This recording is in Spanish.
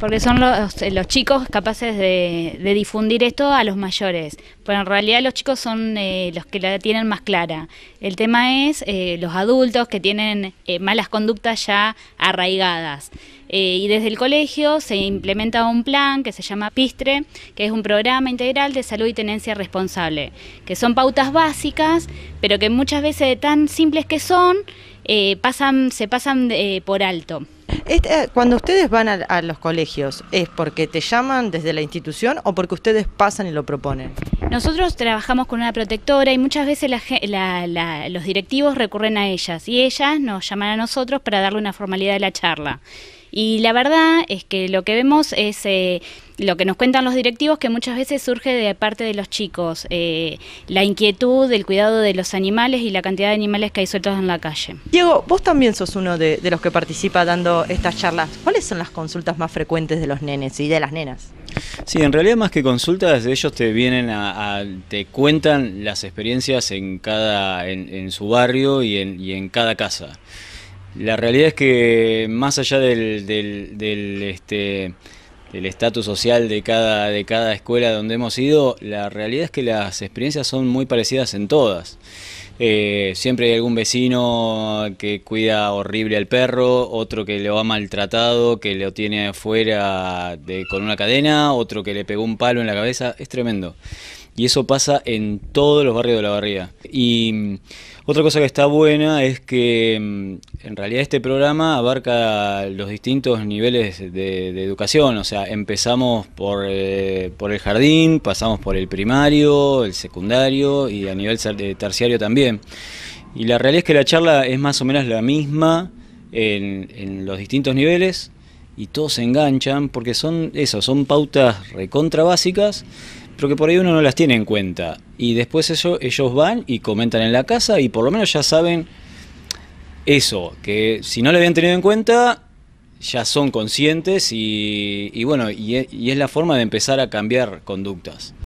Porque son los, eh, chicos capaces de, difundir esto a los mayores. Pero en realidad los chicos son eh, los que la tienen más clara. El tema es eh, los adultos que tienen malas conductas ya arraigadas. y desde el colegio se implementa un plan que se llama PISTRE, que es un programa integral de salud y tenencia responsable, que son pautas básicas, pero que muchas veces tan simples que son, pasan, se pasan por alto. Este, eh, cuando ustedes van a, los colegios, ¿es porque te llaman desde la institución o porque ustedes pasan y lo proponen? Nosotros trabajamos con una protectora y muchas veces los directivos recurren a ellas y ellas nos llaman a nosotros para darle una formalidad a la charla. Y la verdad es que lo que vemos es eh, lo que nos cuentan los directivos que muchas veces surge de parte de los chicos, eh, la inquietud del cuidado de los animales y la cantidad de animales que hay sueltos en la calle. Diego, vos también sos uno de, los que participa dando estas charlas. ¿Cuáles son las consultas más frecuentes de los nenes y de las nenas? Sí, en realidad más que consultas, ellos te vienen te cuentan las experiencias en cada, en, en su barrio y en, y en cada casa. La realidad es que más allá del, del, este estatus social de cada, de cada escuela donde hemos ido, la realidad es que las experiencias son muy parecidas en todas. Eh, siempre hay algún vecino que cuida horrible al perro, otro que lo ha maltratado, que lo tiene afuera de, con una cadena, otro que le pegó un palo en la cabeza, es tremendo. Y eso pasa en todos los barrios de la barriga. Y mm, otra cosa que está buena es que mm, en realidad este programa abarca los distintos niveles de, educación. O sea, empezamos por, eh, por el jardín, pasamos por el primario, el secundario y a nivel terciario también. Y la realidad es que la charla es más o menos la misma en, los distintos niveles y todos se enganchan porque son eso, son pautas recontra básicas, pero que por ahí uno no las tiene en cuenta. Y después eso, ellos van y comentan en la casa y por lo menos ya saben eso, que si no lo habían tenido en cuenta, ya son conscientes y, bueno, e, y es la forma de empezar a cambiar conductas.